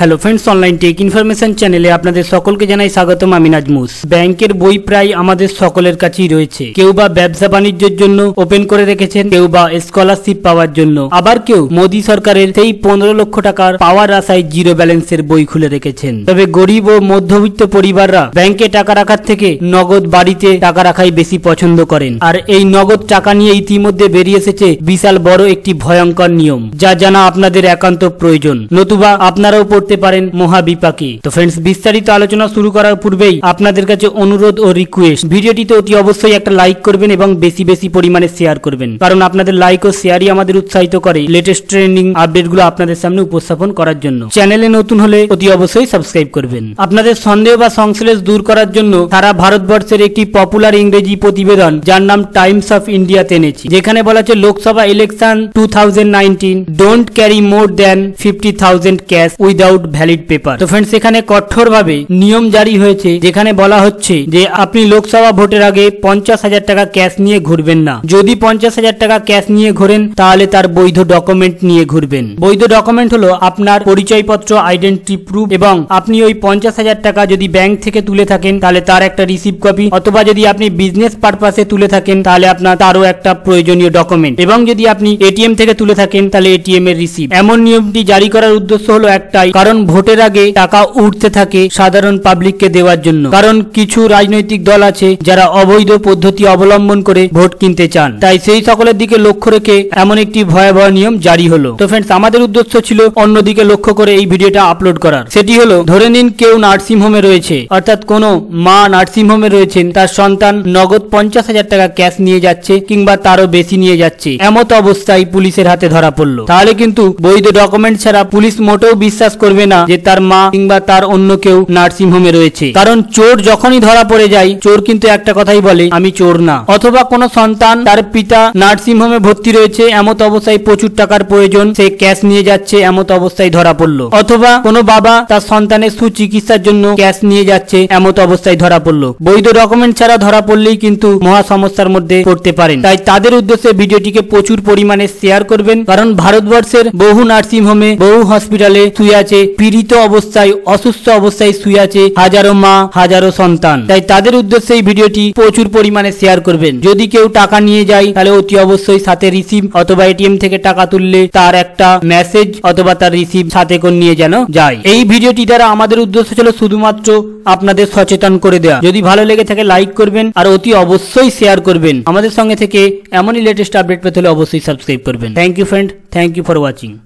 hello friends online tech information চ্যানেলে আপনাদের সকলকে জানাই স্বাগতম আমি নাজমুস ব্যাংকের বই প্রায় আমাদের সকলের কাছেই রয়েছে কেউ বা ব্যবসা বাণিজ্যের জন্য ওপেন করে রেখেছেন কেউ বা স্কলারশিপ পাওয়ার জন্য আবার কেউ মোদী সরকারের সেই পনেরো লক্ষ টাকার পাওয়ার আশায় জিরো ব্যালেন্সের বই খুলে রেখেছেন তবে গরিব ও মধ্যবিত্ত পরিবাররা ব্যাংকে টাকা রাখার থেকে নগদ বাড়িতে টাকা রাখাই বেশি পছন্দ করেন আর এই নগদ টাকা নিয়ে ইতিমধ্যে বেরিয়ে এসেছে বিশাল বড় একটি ভয়ঙ্কর নিয়ম যা জানা আপনাদের একান্ত প্রয়োজন নতুবা আপনারাও করতে পারেন মহাবিপাকে তো ফ্রেন্ডস বিস্তারিত আলোচনা শুরু করার পূর্বেই আপনাদের কাছে অনুরোধ ও রিকোয়েস্ট ভিডিওটিতে অতি অবশ্যই একটা লাইক করবেন এবং বেশি বেশি পরিমাণে শেয়ার করবেন কারণ আপনাদের লাইক ও শেয়ারই আমাদের উৎসাহিত করে লেটেস্ট ট্রেন্ডিং আপডেটগুলো আপনাদের সামনে উপস্থাপন করার জন্য চ্যানেলে নতুন হলে অতি অবশ্যই সাবস্ক্রাইব করবেন আপনাদের সন্দেহ বা সংশ্লেষ দূর করার জন্য তারা ভারতবর্ষের একটি পপুলার ইংরেজি প্রতিবেদন যার নাম টাইমস অফ ইন্ডিয়া টেনেছি যেখানে বলা আছে Lok Sabha election two thousand nineteen don't carry more than fifty thousand cash without without valid paper তো ফ্রেন্ডস এখানে ভাবে নিয়ম জারি হয়েছে যেখানে বলা হচ্ছে যে আপনি লোকসভা ভোটের আগে পঞ্চাশ হাজার টাকা ক্যাশ নিয়ে ঘুরবেন না যদি পঞ্চাশ হাজার টাকা ক্যাশ নিয়ে ঘোরেন তাহলে তার বৈধ ডকুমেন্ট নিয়ে ঘুরবেন বৈধ ডকুমেন্ট হলো আপনার পরিচয়পত্র আইডেন্টি প্রুফ এবং আপনি ওই পঞ্চাশ হাজার টাকা যদি ব্যাংক থেকে তুলে থাকেন তাহলে তার একটা রিসিভ কপি অথবা যদি আপনি বিজনেস পারপাসে তুলে থাকেন তাহলে আপনার তারও একটা প্রয়োজনীয় ডকুমেন্ট এবং যদি আপনি এটিএম থেকে তুলে থাকেন তাহলে এটিএম এর রিসিভ এমন নিয়মটি জারি করার উদ্দেশ্য হলো একটাই কারণ ভোটের আগে টাকা উঠতে থাকে সাধারণ পাবলিককে দেওয়ার জন্য কারণ কিছু রাজনৈতিক দল আছে যারা অবৈধ পদ্ধতি অবলম্বন করে ভোট কিনতে চান তাই সেই সকলের দিকে লক্ষ্য রেখে এমন একটি ভয়াবহ নিয়ম জারি হলো তো ফ্রেন্ডস আমাদের উদ্দেশ্য ছিল অন্যদিকে লক্ষ্য করে এই ভিডিওটা আপলোড করার সেটি হলো ধরে নিন কেউ নার্সিং হোমে রয়েছে অর্থাৎ কোন মা নার্সিং হোমে রয়েছেন তার সন্তান নগদ পঞ্চাশ হাজার টাকা ক্যাশ নিয়ে যাচ্ছে কিংবা তারও বেশি নিয়ে যাচ্ছে এমত অবস্থায় পুলিশের হাতে ধরা পড়লো তাহলে কিন্তু বৈধ ডকুমেন্ট ছাড়া পুলিশ মোটেও বিশ্বাস করবে বলবে না যে তার মা কিংবা তার অন্য কেউ নার্সিং হোমে রয়েছে কারণ চোর যখনই ধরা পড়ে যায় চোর কিন্তু একটা কথাই বলে আমি চোর না অথবা কোনো সন্তান তার পিতা নার্সিং হোমে ভর্তি রয়েছে এমত অবস্থায় প্রচুর টাকার প্রয়োজন সে ক্যাশ নিয়ে যাচ্ছে এমত অবস্থায় ধরা পড়লো অথবা কোনো বাবা তার সন্তানের সুচিকিৎসার জন্য ক্যাশ নিয়ে যাচ্ছে এমত অবস্থায় ধরা পড়লো বৈধ ডকুমেন্ট ছাড়া ধরা পড়লেই কিন্তু মহা সমস্যার মধ্যে পড়তে পারেন তাই তাদের উদ্দেশ্যে ভিডিওটিকে প্রচুর পরিমাণে শেয়ার করবেন কারণ ভারতবর্ষের বহু নার্সিং হোমে বহু হসপিটালে শুয়ে আছে পীড়িত অবস্থায় অসুস্থ অবস্থায় শুয়ে আছে হাজারো মা হাজারো সন্তান তাই তাদের উদ্দেশ্যে এই ভিডিওটি প্রচুর পরিমাণে শেয়ার করবেন যদি কেউ টাকা নিয়ে যায় তাহলে অতি অবশ্যই সাথে রিসিভ অথবা এটিএম থেকে টাকা তুললে তার একটা মেসেজ অথবা তার রিসিভ সাথে করে নিয়ে যেন যায় এই ভিডিওটি দ্বারা আমাদের উদ্দেশ্য ছিল শুধুমাত্র আপনাদের সচেতন করে দেওয়া যদি ভালো লেগে থাকে লাইক করবেন আর অতি অবশ্যই শেয়ার করবেন আমাদের সঙ্গে থেকে এমনই লেটেস্ট আপডেট পেতে হলে অবশ্যই সাবস্ক্রাইব করবেন thank you friend thank you for watching